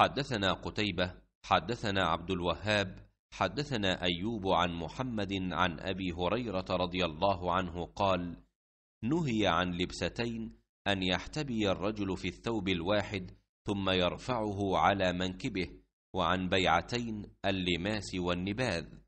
حدثنا قتيبة حدثنا عبد الوهاب حدثنا أيوب عن محمد عن أبي هريرة رضي الله عنه قال نهي عن لبستين أن يحتبي الرجل في الثوب الواحد ثم يرفعه على منكبه وعن بيعتين اللماس والنباذ